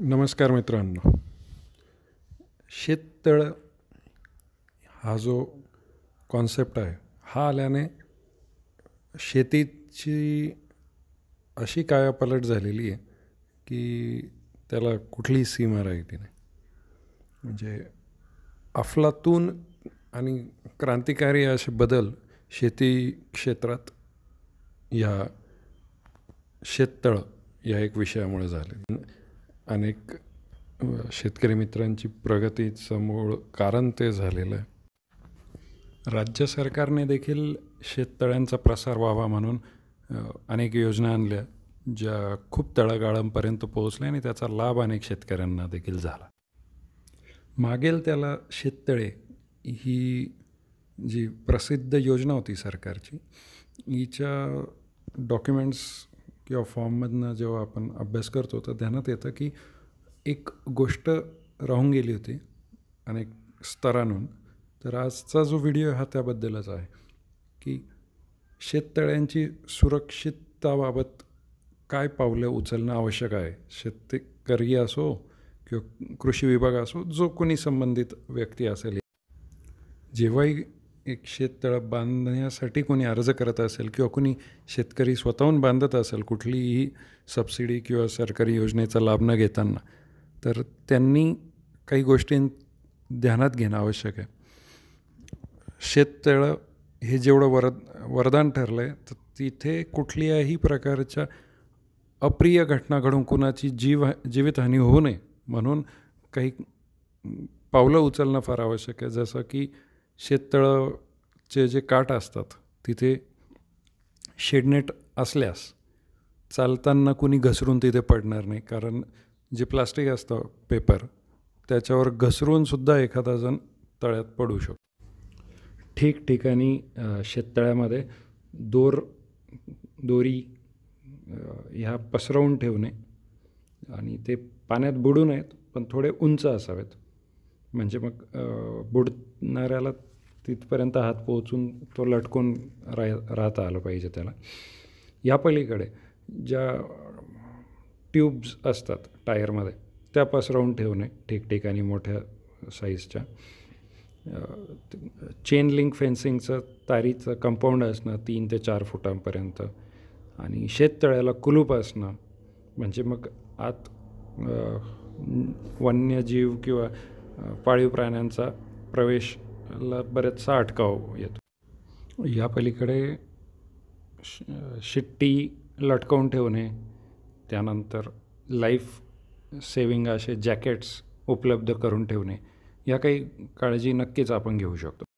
नमस्कार मित्रांनो शेततळ हा जो कॉन्सेप्ट आहे हा आल्याने शेतीची अशी कायापलट झालेली आहे की त्याला कुठलीही सीमा राहिली नाही म्हणजे अफलातून आणि क्रांतिकारी असे बदल शेती क्षेत्रात या शेततळ या एक विषयामुळे झाले अनेक शेतकरी मित्रांची प्रगतीसमोर कारण ते झालेलं आहे राज्य सरकारने देखील शेततळ्यांचा प्रसार व्हावा म्हणून अनेक योजना आणल्या ज्या खूप तळागाळांपर्यंत पोहोचल्या आणि त्याचा लाभ अनेक शेतकऱ्यांना देखील झाला मागेल त्याला शेततळे ही जी प्रसिद्ध योजना होती सरकारची हिच्या डॉक्युमेंट्स किंवा फॉर्ममधनं जेव्हा आपण अभ्यास करतो तर ध्यानात येतं की एक गोष्ट राहून गेली होती अनेक स्तरांहून तर आजचा जो व्हिडिओ हा त्याबद्दलच आहे की शेततळ्यांची सुरक्षितताबाबत काय पावलं उचलणं आवश्यक आहे शेतकरी असो किंवा कृषी विभाग असो जो कोणी संबंधित व्यक्ती असेल जेव्हाही एक शेततळं बांधण्यासाठी कोणी अर्ज करत असेल किंवा कोणी शेतकरी स्वतःहून बांधत असेल कुठलीही सबसिडी किंवा सरकारी योजनेचा लाभ न घेताना तर त्यांनी काही गोष्टी ध्यानात घेणं आवश्यक आहे शेततळं हे जेवढं वर वरदान ठरलं आहे तर तिथे कुठल्याही प्रकारच्या अप्रिय घटना घडून कुणाची जीव जीवितहानी होऊ नये म्हणून काही पावलं उचलणं फार आवश्यक आहे जसं की शेततळचे जे काठ असतात तिथे शेडनेट असल्यास चालताना कुणी घसरून तिथे पडणार नाही कारण जे प्लास्टिक असतं पेपर त्याच्यावर घसरूनसुद्धा एखादा जण तळ्यात पडू शकतो ठिकठिकाणी शेततळ्यामध्ये दोर दोरी ह्या पसरवून ठेवणे आणि ते पाण्यात बुडू नयेत पण थोडे उंच असावेत म्हणजे मग बुडणाऱ्याला तिथपर्यंत हात पोहोचून तो लटकून राह राहता आलं पाहिजे त्याला या पलीकडे ज्या ट्यूब्स असतात टायरमध्ये त्या पसरवून ठेवणे ठिकठिकाणी मोठ्या साईजच्या चेन लिंक फेन्सिंगचं तारीचं कंपाऊंड असणं तीन ते चार फुटांपर्यंत आणि शेततळ्याला कुलूप असणं म्हणजे मग आत वन्यजीव किंवा पाळीव प्राण्यांचा प्रवेशला बरेचसा अटकाव येतो या पलीकडे शिट्टी लटकवून ठेवणे त्यानंतर लाईफ सेविंग असे जॅकेट्स उपलब्ध करून ठेवणे या काही काळजी नक्कीच आपण घेऊ शकतो